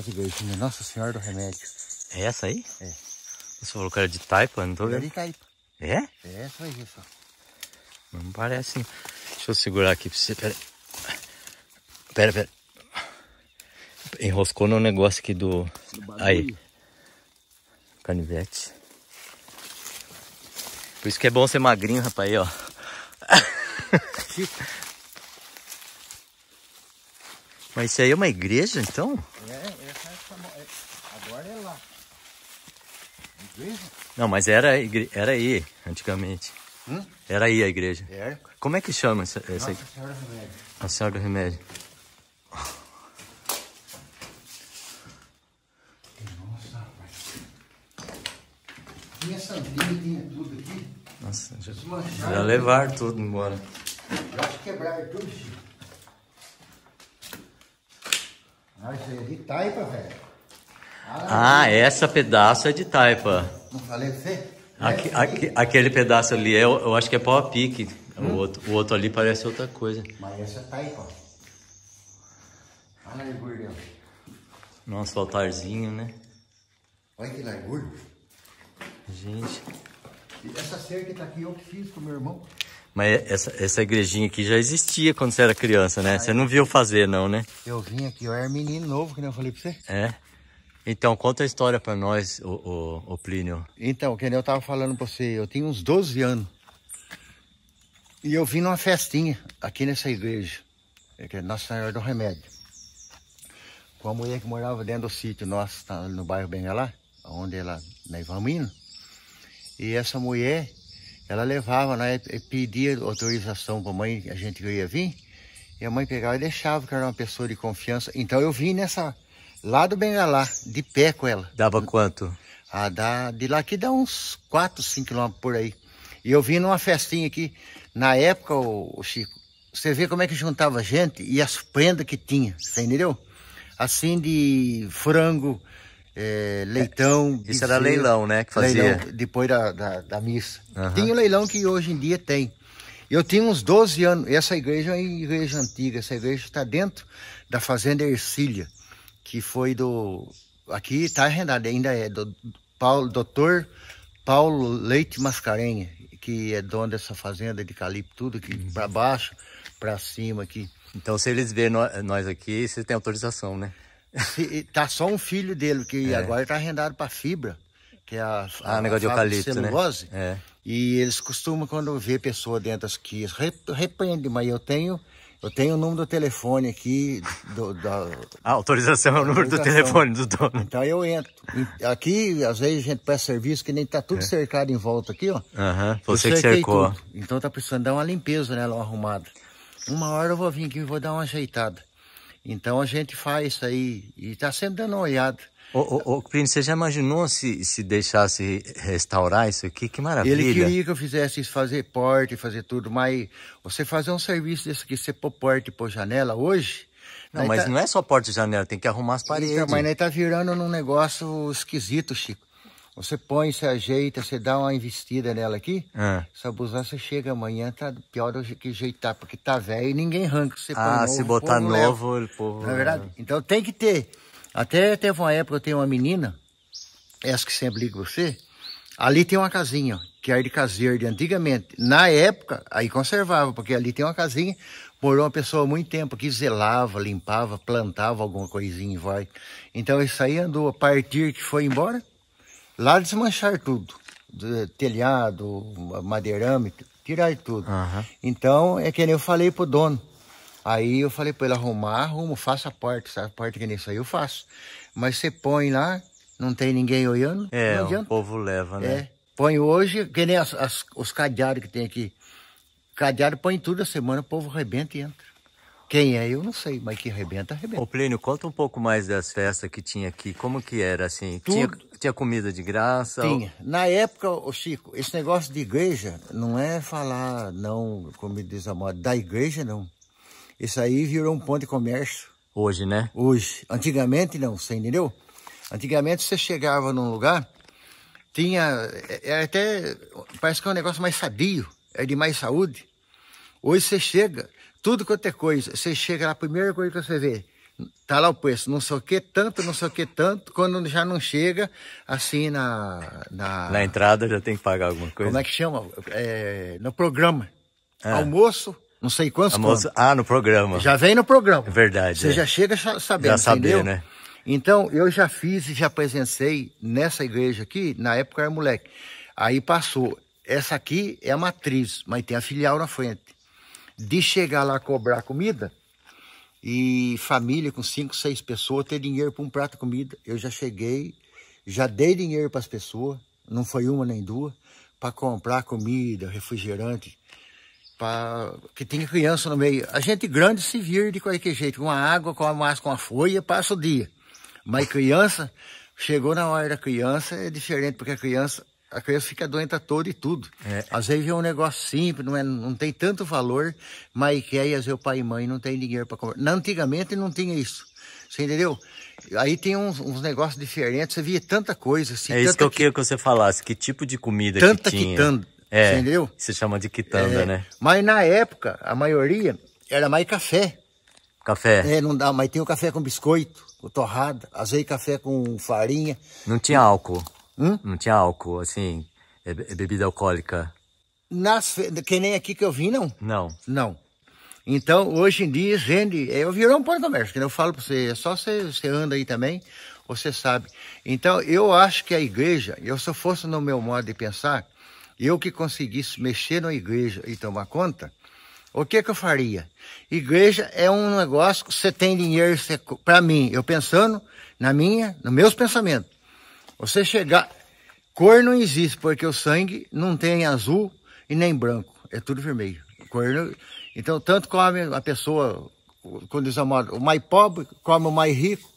igrejinha, Nossa Senhora do Remédio. É essa aí? É. Você falou que era de taipa, não tô vendo? Era de taipa. É? É, só isso. Não parece, não. Deixa eu segurar aqui pra você, pera. Pera, pera. Enroscou no negócio aqui do... do aí. Canivete. Por isso que é bom ser magrinho, rapaz, aí, ó. Mas isso aí é uma igreja, então? É, essa é, é agora é lá. Igreja? Não, mas era, era aí, antigamente. Hum? Era aí a igreja. É? Como é que chama essa, essa Nossa Senhora do Remédio. A Senhora do Remédio. Nossa, rapaz. Tinha sandrinha, tinha tudo aqui. Nossa, já, já levaram tudo embora. Já se quebraram tudo, Chico. Mas é de taipa, velho. Ah, essa pedaço é de taipa. Não falei pra você? Aque, aque, aquele pedaço ali, é, eu acho que é pau a pique. Hum? O, outro, o outro ali parece outra coisa. Mas essa é taipa. Olha aí, gordão. Nossa, o altarzinho, né? Olha que largura. Gente. Essa cerca que tá aqui eu que fiz com o meu irmão. Mas essa, essa igrejinha aqui já existia quando você era criança, né? Ah, você não viu fazer, não, né? Eu vim aqui, eu era menino novo, que nem eu falei pra você. É? Então, conta a história pra nós, o, o, o Plínio. Então, que nem eu tava falando pra você, eu tinha uns 12 anos. E eu vim numa festinha aqui nessa igreja, é que é Nossa Senhora do Remédio. Com a mulher que morava dentro do sítio nosso, tá no bairro Bengalá, onde ela, na Ivamina. E essa mulher ela levava, né, e pedia autorização para a mãe, a gente ia vir, e a mãe pegava e deixava, que era uma pessoa de confiança. Então eu vim nessa, lá do Bengalá, de pé com ela. Dava quanto? Ah, dá, de lá que dá uns 4, 5 quilômetros por aí. E eu vim numa festinha aqui, na época, o, o Chico, você vê como é que juntava gente e as prendas que tinha, você entendeu? Assim de frango, é, leitão. Isso é, bezerro, era leilão, né? Que fazia. Leilão, depois da, da, da missa. Uhum. o leilão que hoje em dia tem. Eu tinha uns 12 anos. Essa igreja é uma igreja antiga. Essa igreja está dentro da Fazenda Ercília, que foi do. Aqui está arrendada, ainda é do Paulo, doutor Paulo Leite Mascarenha, que é dono dessa fazenda de calipto, tudo aqui para uhum. baixo, para cima aqui. Então, se eles verem nós aqui, vocês têm autorização, né? tá só um filho dele, que é. agora está arrendado para fibra, que é a, ah, a, negócio de eucalipto, de né? celulose. Né? É. E eles costumam, quando vê pessoa dentro das quias, repreende, mas eu tenho. Eu tenho o número do telefone aqui. Do, da, a autorização é o número do telefone do dono. Então eu entro. Aqui, às vezes, a gente presta serviço que nem tá tudo é. cercado em volta aqui, ó. Aham, uhum, você que cercou. Tudo. Então tá precisando dar uma limpeza nela, uma arrumada. Uma hora eu vou vir aqui e vou dar uma ajeitada. Então a gente faz isso aí e está sempre dando uma olhada. Ô, ô, você já imaginou se, se deixasse restaurar isso aqui? Que maravilha! Ele queria que eu fizesse isso, fazer porte, fazer tudo, mas você fazer um serviço desse aqui, você pôr porte, pôr janela hoje... Não, mas tá... não é só porte e janela, tem que arrumar as então, paredes. Então, mas aí tá virando num negócio esquisito, Chico. Você põe, você ajeita, você dá uma investida nela aqui. É. Essa você chega amanhã, tá pior do que ajeitar, porque tá velho e ninguém arranca. Você ah, novo, se botar novo, leva. o povo. Não é verdade? Então tem que ter. Até teve uma época, eu tenho uma menina, essa que sempre liga você. Ali tem uma casinha, que era é de caseiro de antigamente. Na época, aí conservava, porque ali tem uma casinha. Morou uma pessoa há muito tempo que zelava, limpava, plantava alguma coisinha e vai. Então isso aí andou a partir que foi embora Lá desmanchar tudo. telhado, madeirame, tirar tudo. Uhum. Então, é que nem eu falei pro dono. Aí eu falei para ele arrumar, arrumo, faça a porta, a porta que nem isso aí eu faço. Mas você põe lá, não tem ninguém olhando, é, não adianta. o povo leva, né? É, põe hoje, que nem as, as, os cadeados que tem aqui. Cadeado põe tudo a semana, o povo rebenta e entra. Quem é, eu não sei, mas que arrebenta, arrebenta. Ô Plínio, conta um pouco mais das festas que tinha aqui, como que era, assim, Tudo. tinha, tinha comida de graça? Tinha. Ou... Na época, ô Chico, esse negócio de igreja não é falar, não, como diz a moda, da igreja, não. Isso aí virou um ponto de comércio. Hoje, né? Hoje. Antigamente não, você entendeu? Antigamente você chegava num lugar, tinha, era é, é até, parece que é um negócio mais sabio, é de mais saúde. Hoje você chega, tudo quanto é coisa. Você chega lá, a primeira coisa que você vê, tá lá o preço, não sei o que tanto, não sei o que tanto, quando já não chega, assim, na... Na, na entrada já tem que pagar alguma coisa? Como é que chama? É, no programa. Ah. Almoço, não sei quantos Almoço, Ah, no programa. Já vem no programa. É verdade. Você é. já chega sabendo, Já saber, né? Então, eu já fiz e já presenciei nessa igreja aqui, na época era moleque. Aí passou, essa aqui é a matriz, mas tem a filial na frente de chegar lá cobrar comida e família com cinco, seis pessoas ter dinheiro para um prato de comida. Eu já cheguei, já dei dinheiro para as pessoas, não foi uma nem duas, para comprar comida, refrigerante, pra... que tinha criança no meio. A gente grande se vira de qualquer jeito, a água com a massa, com a folha, passa o dia. Mas criança, chegou na hora da criança, é diferente, porque a criança a criança fica doente toda e tudo. É. Às vezes é um negócio simples, não, é, não tem tanto valor, mas que aí às vezes o pai e mãe não tem dinheiro para comprar. Antigamente não tinha isso. Você entendeu? Aí tem uns, uns negócios diferentes, você via tanta coisa assim. É isso que eu queria que você falasse, que tipo de comida tanta que tinha. Quitanda, é, você entendeu? chama de quitanda, é, né? Mas na época, a maioria era mais café. Café? É, não dá, mas tem o café com biscoito, com torrada, azeite café com farinha. Não tinha álcool? Hum? Não tinha álcool, assim, é é bebida alcoólica? Nas, que nem aqui que eu vim, não? Não. Não. Então, hoje em dia, vende. É, eu virou um ponto de comércio, que eu falo para você, é só você, você anda aí também, você sabe. Então, eu acho que a igreja, eu se eu fosse no meu modo de pensar, eu que conseguisse mexer na igreja e tomar conta, o que, que eu faria? Igreja é um negócio que você tem dinheiro, para mim, eu pensando na minha, nos meus pensamentos. Você chegar. Cor não existe, porque o sangue não tem azul e nem branco. É tudo vermelho. Cor não... Então, tanto come a pessoa, quando diz o mais pobre, come o mais rico,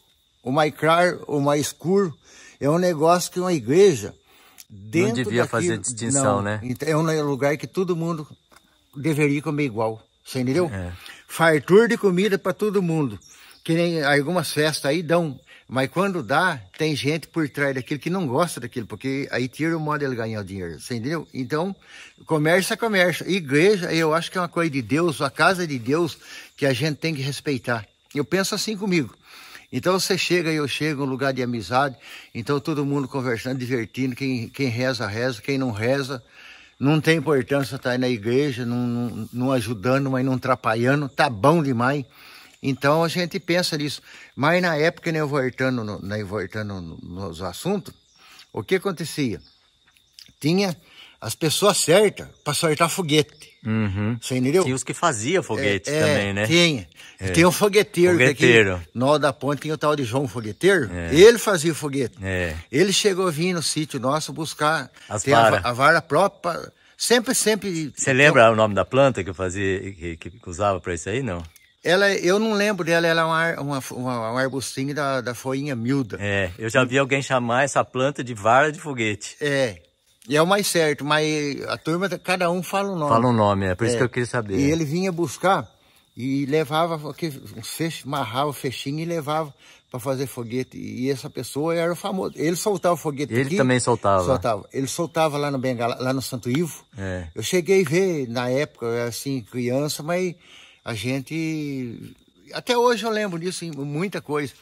o mais claro, o mais escuro. É um negócio que uma igreja. Dentro não devia daquilo, fazer distinção, não, né? É um lugar que todo mundo deveria comer igual. Você entendeu? É. Fartura de comida para todo mundo. Que nem algumas festas aí dão mas quando dá, tem gente por trás daquilo que não gosta daquilo, porque aí tira o modo ele ganhar o dinheiro, entendeu? Então, comércio é comércio. Igreja, eu acho que é uma coisa de Deus, a casa de Deus, que a gente tem que respeitar. Eu penso assim comigo. Então você chega e eu chego, um lugar de amizade, então todo mundo conversando, divertindo, quem, quem reza, reza, quem não reza, não tem importância estar aí na igreja, não, não, não ajudando, mas não atrapalhando, tá bom demais. Então a gente pensa nisso. Mas na época, né, voltando, no, né, voltando nos assuntos, o que acontecia? Tinha as pessoas certas para soltar foguete. Uhum. Você entendeu? Tinha os que faziam foguete é, é também, é, né? Tinha. É. Tinha um fogueteiro. Fogueteiro. Daqui, no da ponte tinha o tal de João Fogueteiro. É. Ele fazia foguete. É. Ele chegou a vir no sítio nosso buscar vara. A, a, vara própria. Sempre, sempre. Você lembra o nome da planta que eu fazia, que, que usava para isso aí, não? Ela, é, eu não lembro dela, ela é uma, uma, uma, um arbustinho da, da folhinha miúda. É, eu já vi alguém chamar essa planta de vara de foguete. É, e é o mais certo, mas a turma, cada um fala um nome. Fala um nome, é, é por isso é. que eu queria saber. E ele vinha buscar e levava, um fecho, marrava o fechinho e levava para fazer foguete. E essa pessoa era o famoso. Ele soltava o foguete Ele aqui, também soltava. soltava. Ele soltava lá no Bengala, lá no Santo Ivo. É. Eu cheguei a ver, na época, assim, criança, mas a gente. Até hoje eu lembro disso, muita coisa.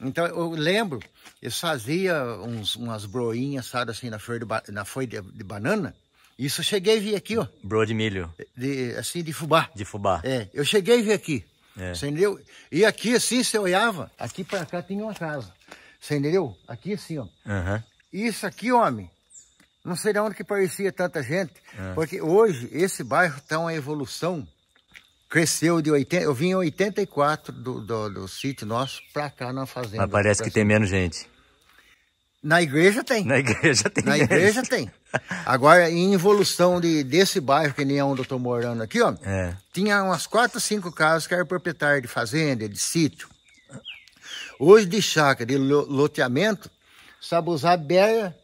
Então eu lembro, eu fazia uns, umas broinhas, sabe, assim, na folha de, na folha de, de banana. Isso eu cheguei e vi aqui, ó. Broa de milho. De, assim, de fubá. De fubá. É, eu cheguei e vi aqui. É. Entendeu? E aqui, assim, você olhava, aqui para cá tinha uma casa. Você entendeu? Aqui, assim, ó. Uhum. Isso aqui, homem, não sei de onde que parecia tanta gente, é. porque hoje esse bairro está uma evolução cresceu de 80. Eu vim em 84 do, do, do sítio nosso para cá na fazenda. Mas parece que tem menos gente. Na igreja tem. Na igreja tem. Na igreja tem. Agora, em evolução de, desse bairro, que nem é onde eu estou morando aqui, ó, é. tinha umas quatro, cinco casas que eram proprietário de fazenda, de sítio. Hoje, de chácara, de loteamento, Sabuzá Béia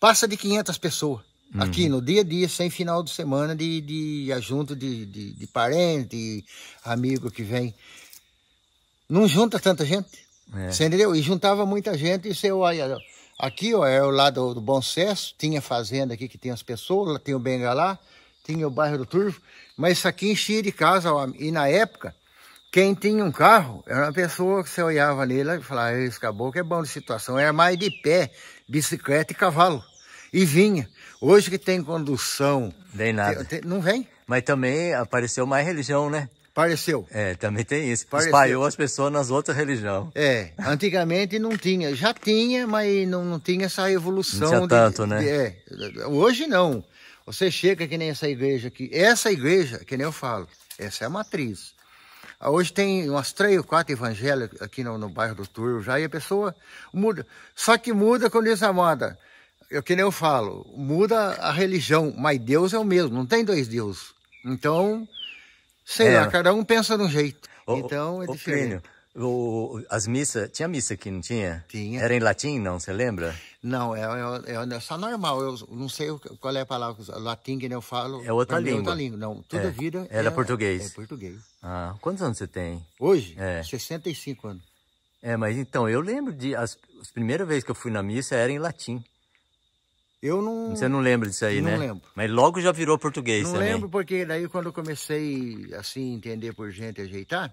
passa de 500 pessoas. Uhum. Aqui no dia a dia, sem final de semana de, de ajunto de, de, de parente, amigo que vem. Não junta tanta gente. É. Você entendeu? E juntava muita gente e você olha. Aqui, ó, é o lado do Bom Sucesso, tinha fazenda aqui que tem as pessoas, tem o Bengalá, tinha o bairro do Turvo, mas isso aqui enchia de casa, ó, e na época, quem tinha um carro era uma pessoa que você olhava nele e falava, esse caboclo é bom de situação. Era mais de pé, bicicleta e cavalo. E vinha. Hoje que tem condução. Nem nada. Tem, tem, não vem? Mas também apareceu mais religião, né? Apareceu. É, também tem isso. Espaiou Espalhou as pessoas nas outras religiões. É, antigamente não tinha. Já tinha, mas não, não tinha essa evolução. Não tinha tanto, né? De, é, hoje não. Você chega que nem essa igreja aqui. Essa igreja, que nem eu falo, essa é a matriz. Ah, hoje tem umas três ou quatro evangélicos aqui no, no bairro do Turvo já, e a pessoa muda. Só que muda quando diz a moda eu é que nem eu falo, muda a religião, mas Deus é o mesmo, não tem dois deuses. Então, sei é. lá, cada um pensa de um jeito. O, então é o diferente. Plínio, o, as missas, tinha missa aqui, não tinha? Tinha. Era em latim, não, você lembra? Não, é, é, é, é só normal, eu não sei qual é a palavra, latim que eu falo. É outra é língua. É outra língua, não, toda é. vida... Era português. É português. Ah, quantos anos você tem? Hoje? É. 65 anos. É, mas então, eu lembro de, as, as primeiras vezes que eu fui na missa era em latim. Eu não. Você não lembra disso aí, não né? Não lembro. Mas logo já virou português não também. Não lembro, porque daí quando eu comecei assim, entender por gente ajeitar,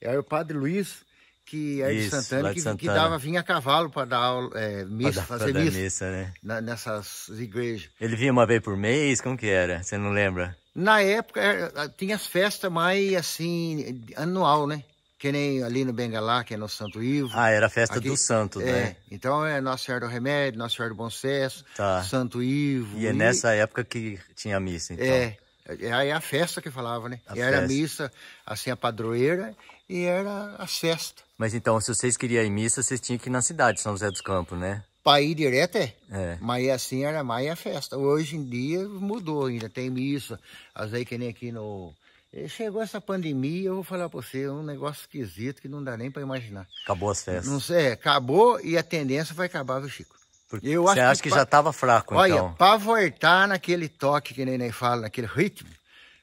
era o padre Luiz, que era Isso, de Santana, de Santana. Que, dava, vinha a cavalo para dar é, missa, pra dar, é, fazer pra missa. missa né? na, nessas igrejas. Ele vinha uma vez por mês? Como que era? Você não lembra? Na época, era, tinha as festas mais assim, anual, né? Que nem ali no Bengalá, que é no Santo Ivo. Ah, era a festa aqui, do santo, é, né? Então é Nossa Senhora do Remédio, Nossa Senhora do Bom Sucesso, tá. Santo Ivo. E é nessa época que tinha missa, então. É, é, é a festa que falava, né? A era a missa, assim, a padroeira e era a festa. Mas então, se vocês queriam ir missa, vocês tinham que ir na cidade, São José dos Campos, né? Para ir direto é. é. Mas assim era mais a festa. Hoje em dia mudou ainda, tem missa. Às vezes que nem aqui no eh, chegou essa pandemia, eu vou falar para você, é um negócio esquisito que não dá nem para imaginar. Acabou as festas. Não sei, é, acabou e a tendência vai acabar, viu, Chico? Porque eu você acho acha que, que já estava fraco, olha, então? Olha, para voltar naquele toque que nem, nem fala, naquele ritmo,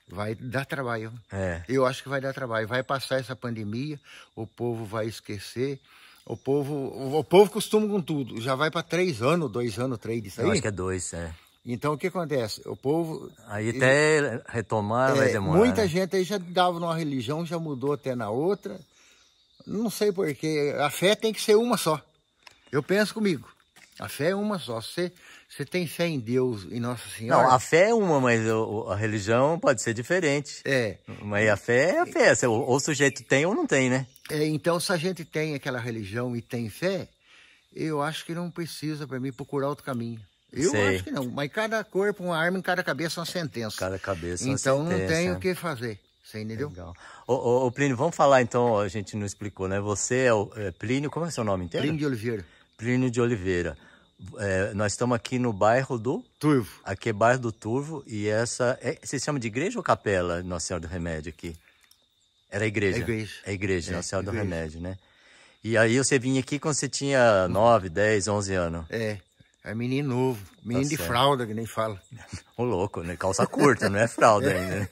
vai dar trabalho. É. Eu acho que vai dar trabalho. Vai passar essa pandemia, o povo vai esquecer. O povo, o, o povo costuma com tudo. Já vai para três anos, dois anos, três disso aí. Eu acho que é dois, é. Então o que acontece? O povo. Aí ele, até retomar é, vai demorar. Muita né? gente aí já dava numa religião, já mudou até na outra. Não sei porquê. A fé tem que ser uma só. Eu penso comigo. A fé é uma só. Você, você tem fé em Deus, em Nossa Senhora? Não, a fé é uma, mas a religião pode ser diferente. É. Mas a fé é a fé. É, ou o sujeito tem ou não tem, né? É, então, se a gente tem aquela religião e tem fé, eu acho que não precisa, para mim, procurar outro caminho. Eu Sei. acho que não, mas cada corpo uma arma, em cada cabeça uma sentença. Cada cabeça uma então, sentença. Então não tem o que fazer. Você entendeu? Legal. Ô, ô, ô, Plínio, vamos falar então, a gente não explicou, né? Você é o é Plínio, como é seu nome inteiro? Plínio de Oliveira. Plínio de Oliveira. É, nós estamos aqui no bairro do Turvo. Aqui é bairro do Turvo e essa. É, você chama de igreja ou capela Nossa Senhora do Remédio aqui? Era é igreja. É igreja. É igreja, é, Nossa Senhora igreja. do Remédio, né? E aí você vinha aqui quando você tinha 9, 10, 11 anos. É. É menino novo, tá menino tá de fralda, que nem fala. Ô louco, né? Calça curta, não é fralda é. ainda. Né?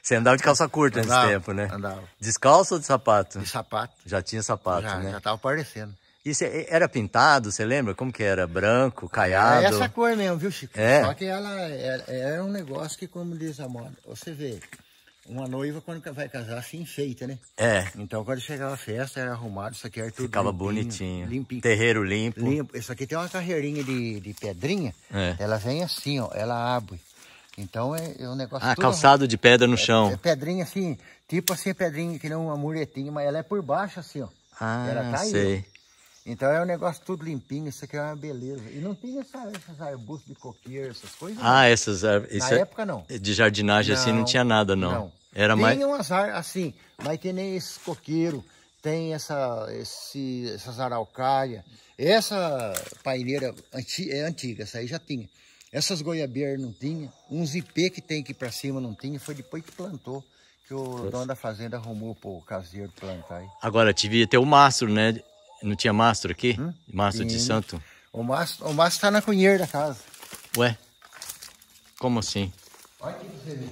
Você andava de calça curta andava, nesse tempo, né? Andava. Descalço ou de sapato? De sapato. Já tinha sapato, já, né? Já tava aparecendo. E cê, era pintado, você lembra? Como que era? Branco, caiado? É essa cor mesmo, viu, Chico? É. Só que ela era, é, era é um negócio que, como diz a moda, você vê, uma noiva, quando vai casar, se assim, enfeita, né? É. Então, quando chegava a festa, era arrumado, isso aqui era é tudo Ficava limpinho, bonitinho. Limpinho. Terreiro limpo. Limpo. Isso aqui tem uma carreirinha de, de pedrinha. É. Ela vem assim, ó. Ela abre. Então, é, é um negócio... Ah, calçado arrumado. de pedra no é, chão. É pedrinha assim, tipo assim, pedrinha que não uma muretinha, mas ela é por baixo assim, ó. Ah, ela tá sei. Aí, então é um negócio tudo limpinho, isso aqui é uma beleza. E não tinha essa, arbustos de coqueiro, essas coisas. Ah, não. essas... árvores Na época não. De jardinagem assim, não, assim não tinha nada, não. Não. Era tem mais... Tem é um azar, assim, mas tem nem esses coqueiros, tem essa, esse, essas araucárias. Essa paineira anti, é antiga, essa aí já tinha. Essas goiabeiras não tinha. Uns IP que tem aqui para cima não tinha. Foi depois que plantou, que o Nossa. dono da fazenda arrumou pro caseiro plantar aí. Agora, devia ter o mastro, né? Não tinha mastro aqui? Hum? Mastro tinha. de santo? O mastro, o mastro tá na cunheira da casa. Ué? Como assim? Olha aqui pra você ver.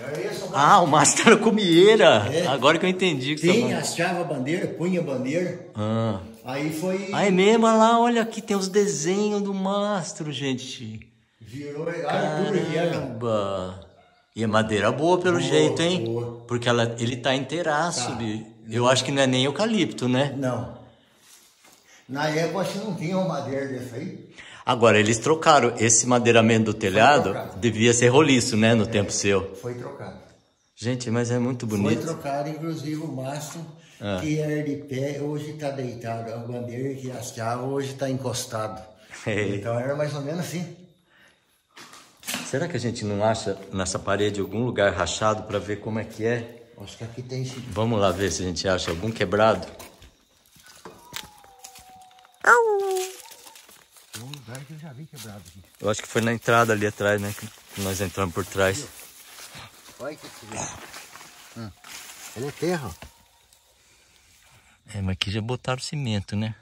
É ah, o mastro era tá comieira. É. Agora que eu entendi. Que tá Sim, achava a bandeira, punha a bandeira. Ah. Aí foi. Aí mesmo, olha lá, olha aqui, tem os desenhos do mastro, gente. Virou. Caramba! E é madeira boa pelo boa, jeito, hein? Boa. Porque ela, ele tá inteiraço, tá. Eu acho que não é nem eucalipto, né? Não. Na época acho que não tinha uma madeira dessa aí. Agora, eles trocaram esse madeiramento do telhado, devia ser roliço, né, no é, tempo seu. Foi trocado. Gente, mas é muito bonito. Foi trocado, inclusive, o mastro ah. que era é de pé, hoje está deitado. É a bandeira que achava, hoje está encostado. Ei. É. Então era mais ou menos assim. Será que a gente não acha nessa parede algum lugar rachado para ver como é que é? Acho que aqui tem Vamos lá ver se a gente acha algum quebrado. Au. Tem um lugar que eu já vi quebrado aqui. Eu acho que foi na entrada ali atrás, né? Que nós entramos por trás. Olha que hum. Ele é terra. É, mas aqui já botaram cimento, né?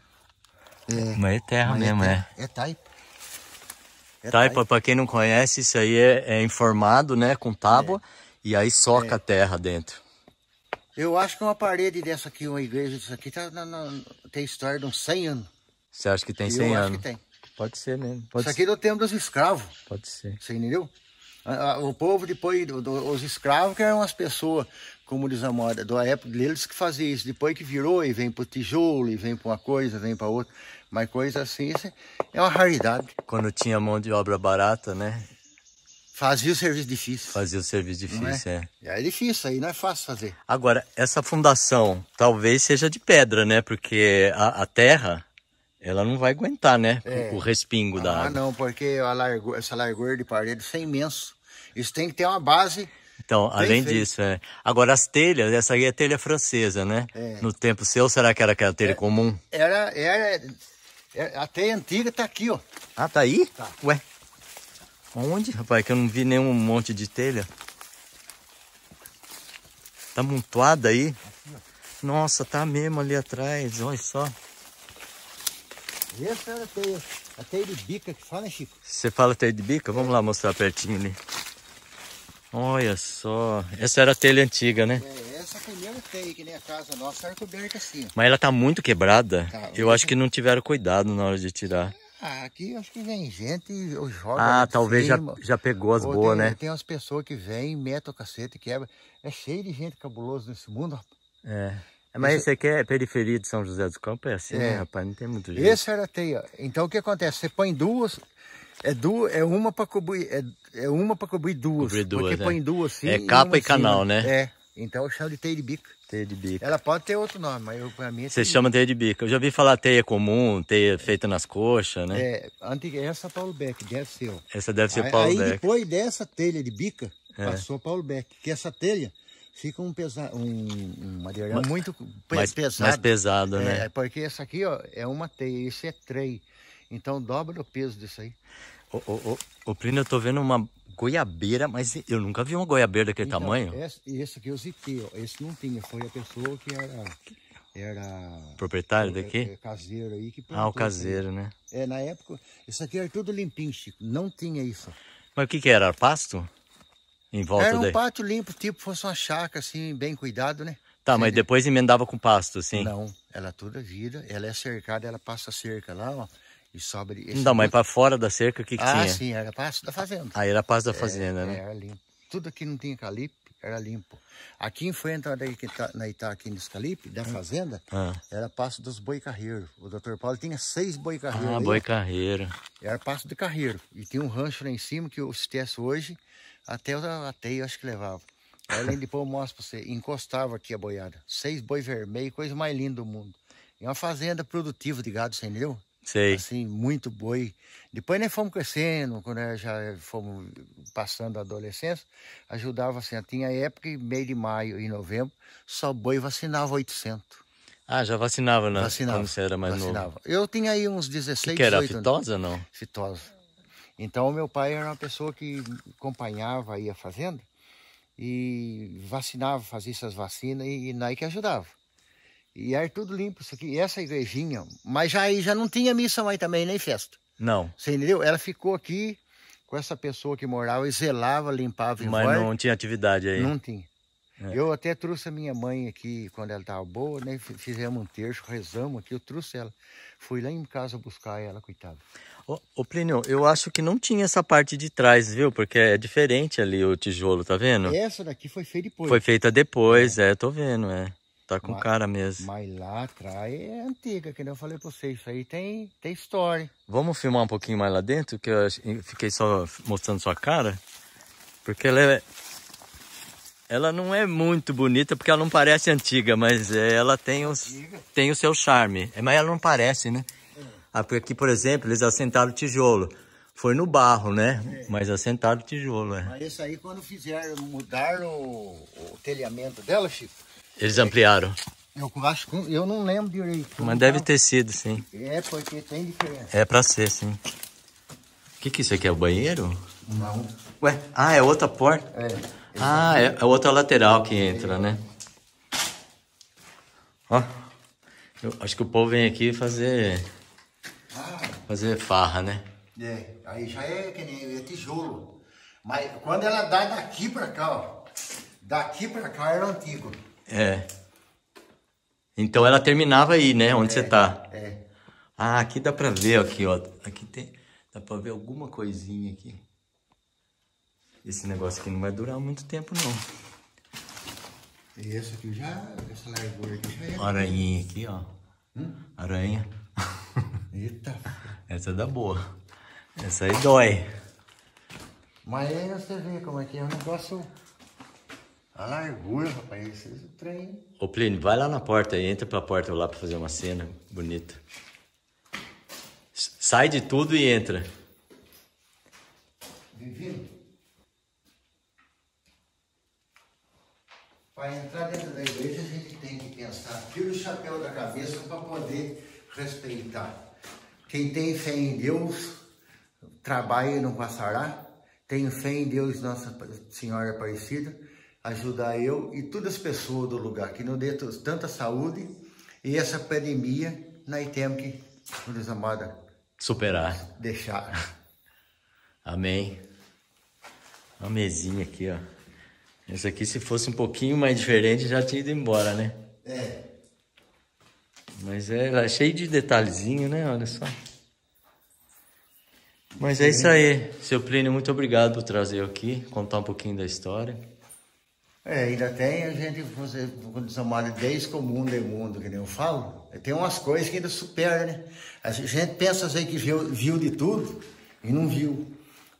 É. Mas é terra mas é mesmo, é. Terra. É, é taipa. É taipa, pra quem não conhece, isso aí é, é informado, né? Com tábua. É. E aí soca é. a terra dentro. Eu acho que uma parede dessa aqui, uma igreja disso aqui, tá na, na, tem história de uns 100 anos. Você acha que tem 100 eu anos? Eu acho que tem. Pode ser mesmo. Pode Isso aqui é do tempo dos escravos. Pode ser. Você entendeu? O povo depois, os escravos que eram as pessoas, como diz a moda, da época deles que fazia isso. Depois que virou e vem para o tijolo, e vem para uma coisa, vem para outra. Mas coisa assim isso é uma raridade. Quando tinha mão de obra barata, né? Fazia o serviço difícil. Fazia o serviço difícil, é? é? é. difícil, aí não é fácil fazer. Agora, essa fundação talvez seja de pedra, né? Porque a, a terra ela não vai aguentar, né? É. O respingo ah, da água. Ah, não, porque a largura, essa largura de parede é imenso. Isso tem que ter uma base. Então, além feito. disso, é. Agora, as telhas, essa aí é telha francesa, né? É. No tempo seu, será que era aquela telha é, comum? Era, era, era. É, a telha antiga tá aqui, ó. Ah, tá aí? Tá. Ué. Onde, rapaz? É que eu não vi nenhum monte de telha. Tá montuada aí? Nossa, tá mesmo ali atrás, olha só. Essa se era teia. A teia de bica que fala, né, Chico? Você fala teia de bica? Vamos lá mostrar pertinho ali. Olha só. Essa era a telha antiga, né? É, essa é primeira teia que nem né, a casa nossa era coberta assim. Mas ela tá muito quebrada. Tá, eu acho que não tiveram cuidado na hora de tirar. Ah, aqui acho que vem gente e joga. Ah, talvez já, já pegou as boas, né? Tem umas pessoas que vêm, metem o cacete, quebra. É cheio de gente cabuloso nesse mundo. É. Mas esse aqui é periferia de São José dos Campos, é assim, é. né, rapaz? Não tem muito jeito. Esse era a teia. Então o que acontece? Você põe duas, é, duas, é uma para cobrir, é, é uma para cobrir duas. Cobrir duas, porque né? põe é. duas sim. É capa e, e canal, né? É. Então eu chamo de teia de bico. Teia de bico. Ela pode ter outro nome, mas eu, mim é Você teia. chama teia de bico. Eu já vi falar teia comum, teia feita nas coxas, né? É, essa Paulo Beck, deve ser. Essa deve ser Paulo Beck. Aí depois dessa telha de bica, é. passou Paulo Beck. Que essa telha, fica um, pesado um, um material muito mais, pesado. Mais pesado, né? É, porque essa aqui ó, é uma teia, isso é três Então dobra o peso disso aí. Ô, ô, ô, ô Plínio, eu tô vendo uma goiabeira, mas eu nunca vi uma goiabeira daquele então, tamanho. Esse, esse aqui eu zitei, ó. esse não tinha, foi a pessoa que era... era Proprietário daqui? É, caseiro aí. Que plantou, ah, o caseiro, né? É, na época, isso aqui era tudo limpinho, Chico, não tinha isso. Mas o que que era, pasto? Em volta Era um daí. pátio limpo, tipo fosse uma chácara, assim, bem cuidado, né? Tá, mas depois emendava com pasto, assim Não, ela toda vida, ela é cercada, ela passa a cerca lá, ó, e sobre... Não, dá mas para fora da cerca, o que, que ah, tinha? Ah, sim, era pasto da fazenda. Ah, era pasto da é, fazenda, né? é, né? Era limpo. Tudo aqui não tinha calipo, era limpo. Aqui em frente, na Itá, aqui no Escalipe, da ah. fazenda, ah. era pasto dos boi carreiro. O doutor Paulo tinha seis boi carreiro. Ah, ali. boi carreiro. Era pasto de carreiro. E tinha um rancho lá em cima que eu esqueço hoje, até a eu acho que levava. Além de pôr, eu mostro pra você, encostava aqui a boiada. Seis boi vermelho, coisa mais linda do mundo. É uma fazenda produtiva de gado, você entendeu? Sei. Assim, muito boi. Depois nós fomos crescendo, quando nós já fomos passando a adolescência, ajudava assim. Tinha época, meio de maio e novembro, só boi vacinava 800. Ah, já vacinava, né? Vacinava. Quando você era mais vacinava. novo. Eu tinha aí uns 16, que que era, 18 né? fitosa não? Fitosa. Então, meu pai era uma pessoa que acompanhava aí a fazenda e vacinava, fazia essas vacinas e, e que ajudava. E aí tudo limpo isso aqui. E essa igrejinha, mas já aí já não tinha missão aí também, nem festa. Não. Você entendeu? Ela ficou aqui com essa pessoa que morava e zelava, limpava. Mas não tinha atividade aí. Não tinha. É. Eu até trouxe a minha mãe aqui quando ela estava boa, né? Fizemos um terço, rezamos aqui, eu trouxe ela. Fui lá em casa buscar ela, coitada. Ô, ô Plínio, eu acho que não tinha essa parte de trás, viu? Porque é diferente ali o tijolo, tá vendo? Essa daqui foi feita depois. Foi feita depois, é, é tô vendo, é. Tá com mas, cara mesmo. Mas lá atrás é antiga, que nem eu falei pra vocês Isso aí tem, tem história. Vamos filmar um pouquinho mais lá dentro, que eu fiquei só mostrando sua cara. Porque ela é... Ela não é muito bonita, porque ela não parece antiga, mas é, ela tem, os, tem o seu charme. É, mas ela não parece, né? É. aqui, ah, por exemplo, eles assentaram tijolo. Foi no barro, né? É. Mas assentaram tijolo, é. Mas isso aí, quando fizeram, mudaram o, o telhamento dela, Chico, eles ampliaram. Eu acho que eu não lembro direito. Mas deve ter sido, sim. É, porque tem diferença. É pra ser, sim. O que, que isso aqui é? O banheiro? Não. Ué, ah, é outra porta? É. Ah, é, é outra lateral que entra, né? Ó. Eu acho que o povo vem aqui fazer. Fazer farra, né? É, aí já é que nem é tijolo. Mas quando ela dá daqui pra cá, ó. Daqui pra cá era antigo. É. Então ela terminava aí, né? Onde é, você tá. É. Ah, aqui dá pra ver, aqui, ó. Aqui tem... Dá pra ver alguma coisinha aqui. Esse negócio aqui não vai durar muito tempo, não. Esse aqui já... Essa largura aqui já é... Aranhinha aqui, ó. Hum? Aranha. Eita. Essa dá boa. Essa aí dói. Mas aí você vê como é que é o negócio... A largura, rapaz, esse trem. Ô Plínio, vai lá na porta aí, entra pra porta lá pra fazer uma cena bonita. Sai de tudo e entra. Divino. Pra entrar dentro da igreja, a gente tem que pensar, tira o chapéu da cabeça pra poder respeitar. Quem tem fé em Deus, trabalha e não passará. Tenho fé em Deus, Nossa Senhora Aparecida ajudar eu e todas as pessoas do lugar, que nos dê tanta saúde e essa pandemia nós temos que, nos amada, superar. Deixar. Amém. Uma mesinha aqui, ó. Esse aqui, se fosse um pouquinho mais diferente, já tinha ido embora, né? É. Mas é, é cheio de detalhezinho, né? Olha só. Mas é isso aí. Seu Plínio, muito obrigado por trazer aqui, contar um pouquinho da história. É, ainda tem a gente, você, quando chamada descomum de mundo, que nem eu falo, tem umas coisas que ainda supera, né? A gente pensa assim que viu, viu de tudo e não viu.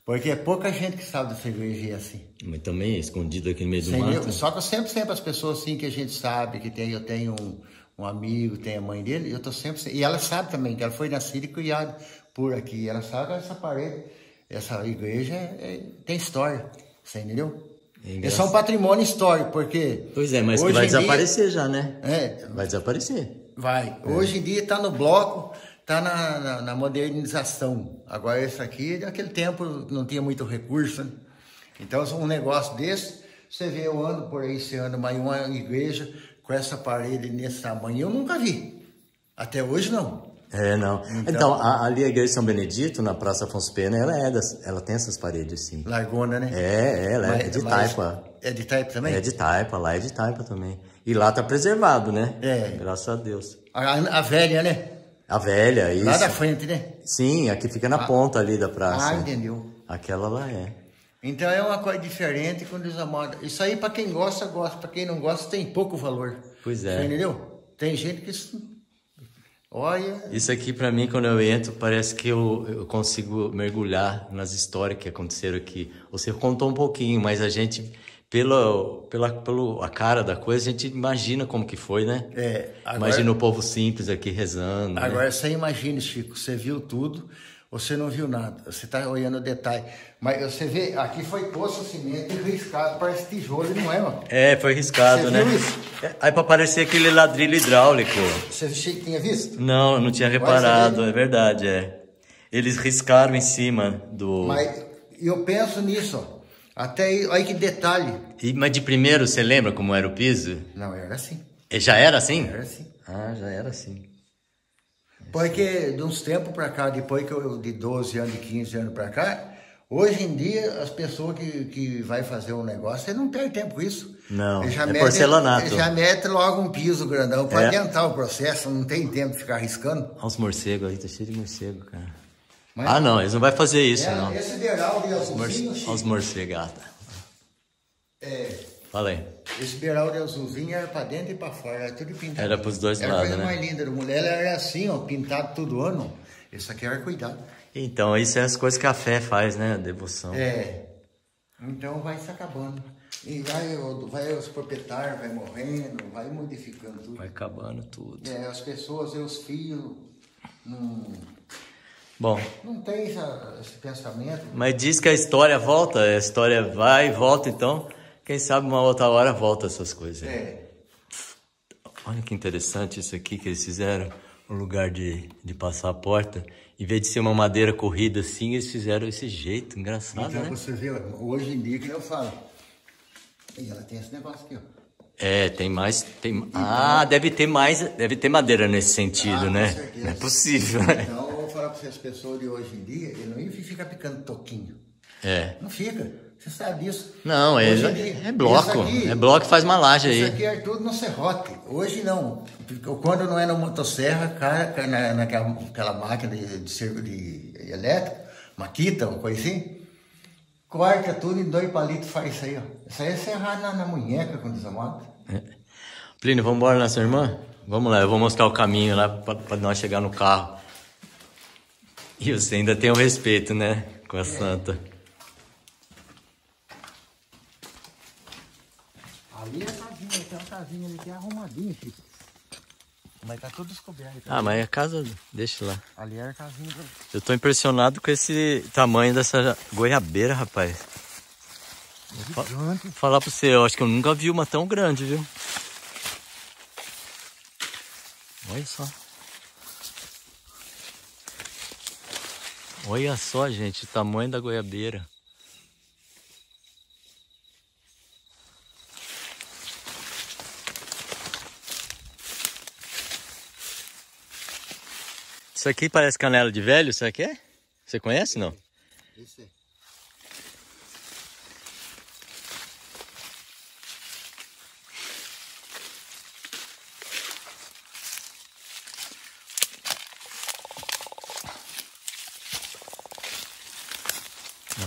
Porque é pouca gente que sabe da igreja assim. Mas também é escondido aqui no meio do mato. só que sempre, sempre as pessoas assim que a gente sabe, que tem, eu tenho um, um amigo, tem a mãe dele, eu tô sempre... E ela sabe também, que ela foi nascida e criada por aqui. Ela sabe que essa parede, essa igreja é, é tem história, você entendeu? É, é só um patrimônio histórico, porque. Pois é, mas vai desaparecer dia, já, né? É. Vai desaparecer. Vai. É. Hoje em dia está no bloco, está na, na, na, modernização. Agora, isso aqui, naquele tempo, não tinha muito recurso. Né? Então, um negócio desse, você vê, eu ando por aí, esse ano, mas uma igreja com essa parede nesse tamanho, eu nunca vi. Até hoje, não. É, não. Então, então a, ali a igreja de São Benedito, na Praça Afonso Pena, ela, é das, ela tem essas paredes, sim. Largona, né? É, é ela é mas, é de taipa. É de taipa também? É de taipa, lá é de taipa também. E lá tá preservado, né? É. Graças a Deus. A, a velha, né? A velha, isso. Lá da frente, né? Sim, aqui fica na ah. ponta ali da praça. Ah, entendeu. Aquela lá é. Então é uma coisa diferente quando usa moda. Isso aí para quem gosta, gosta. Para quem não gosta, tem pouco valor. Pois é. Entendeu? Tem gente que Olha. Isso aqui, para mim, quando eu entro, parece que eu, eu consigo mergulhar nas histórias que aconteceram aqui. Você contou um pouquinho, mas a gente, pela, pela, pela a cara da coisa, a gente imagina como que foi, né? É. Agora, imagina o povo simples aqui rezando. Né? Agora né? você imagina, Chico, você viu tudo, você não viu nada. Você está olhando o detalhe. Mas você vê, aqui foi posto cimento e riscado, parece tijolo, não é, mano? É, foi riscado, você né? Viu isso? É, aí pra parecer aquele ladrilho hidráulico. Você tinha visto? Não, eu não tinha reparado, é verdade, é. Eles riscaram em cima do. Mas eu penso nisso, ó. Até aí, olha que detalhe. E, mas de primeiro, você lembra como era o piso? Não, era assim. E é, já era assim? Era assim. Ah, já era assim. Porque de uns tempos pra cá, depois que eu, de 12 anos, de 15 anos pra cá, Hoje em dia, as pessoas que, que vai fazer um negócio, ele não perde tempo com isso. Não, já é mete, porcelanato. já mete logo um piso grandão para é. adiantar o processo, não tem tempo de ficar arriscando. Olha os morcegos aí, tá cheio de morcego, cara. Mas, ah, não, eles não vão fazer isso, é, não. Esse beiral de Azulzinho... Assim. Olha os morcegata. É... Falei. Esse beiral de Azulzinho era para dentro e para fora, era tudo pintado. Era para os dois lados, né? Era a coisa né? mais linda do mulher, ela era assim, ó, pintado todo ano. Isso aqui era cuidado. Então, isso é as coisas que a fé faz, né? A devoção. É. Então vai se acabando. E vai, vai os proprietários, vai morrendo, vai modificando tudo. Vai acabando tudo. É, as pessoas e os filhos não. Bom. Não tem essa, esse pensamento. Mas diz que a história volta, a história vai e volta, então. Quem sabe uma outra hora volta essas coisas. É. Olha que interessante isso aqui que eles fizeram, um lugar de, de passar a porta em vez de ser uma madeira corrida assim, eles fizeram esse jeito, engraçado, então, né? Então você vê, hoje em dia que eu falo, e ela tem esse negócio aqui, ó. É, tem mais, tem, então, ah, deve ter mais, deve ter madeira nesse sentido, ah, né? Com Não é possível, né? Então eu vou falar para vocês, as pessoas de hoje em dia, ele não fica picando toquinho. É. Não fica. Você sabe disso. Não, é, dia, é bloco. Aqui, é bloco que faz uma laje aí. Isso aqui é tudo no serrote. Hoje não. Quando não é na motosserra, cara, na, naquela, máquina de, de cerco de, de elétrico, maquita, uma coisa assim, corta tudo em dois palitos faz isso aí, ó. Isso aí é serrar na, na munheca com essa moto? Plínio, vamos embora sua irmã? Vamos lá, eu vou mostrar o caminho lá para nós chegar no carro. E você ainda tem o respeito, né? Com a é. santa. Ali é a casinha, tem uma casinha ali que é arrumadinha, Chico. Mas tá tudo descoberto. Tá? Ah, mas a é casa, deixa lá. Ali é a casinha. Eu tô impressionado com esse tamanho dessa goiabeira, rapaz. É Falar pra você, eu acho que eu nunca vi uma tão grande, viu? Olha só. Olha só, gente, o tamanho da goiabeira. Isso aqui parece canela de velho, será que é? Você conhece não? Isso é.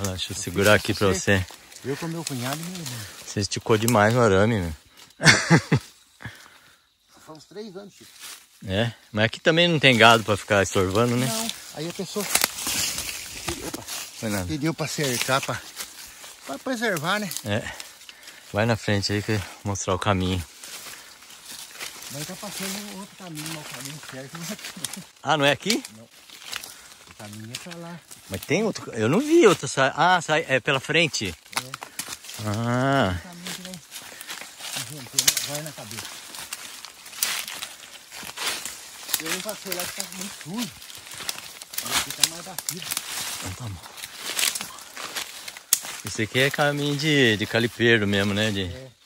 deixa eu, segurar aqui pra você. Eu com meu cunhado e meu irmão. Você esticou demais no arame, né? Faz uns três anos, Chico. É, mas aqui também não tem gado para ficar estorvando, né? Não, aí a pessoa opa, pediu para cercar, para preservar, né? É, vai na frente aí que eu vou mostrar o caminho. Mas tá passando outro caminho, mas o caminho certo não é aqui. Ah, não é aqui? Não. O caminho é para lá. Mas tem outro. Eu não vi outra saída. Ah, sai... é pela frente? É. Ah. O caminho que vem. Vai na cabeça. Eu não passei lá que tá muito sujo. Mas aqui tá mais batido. Então tá bom. Esse aqui é caminho de, de calipeiro mesmo, né? De... É.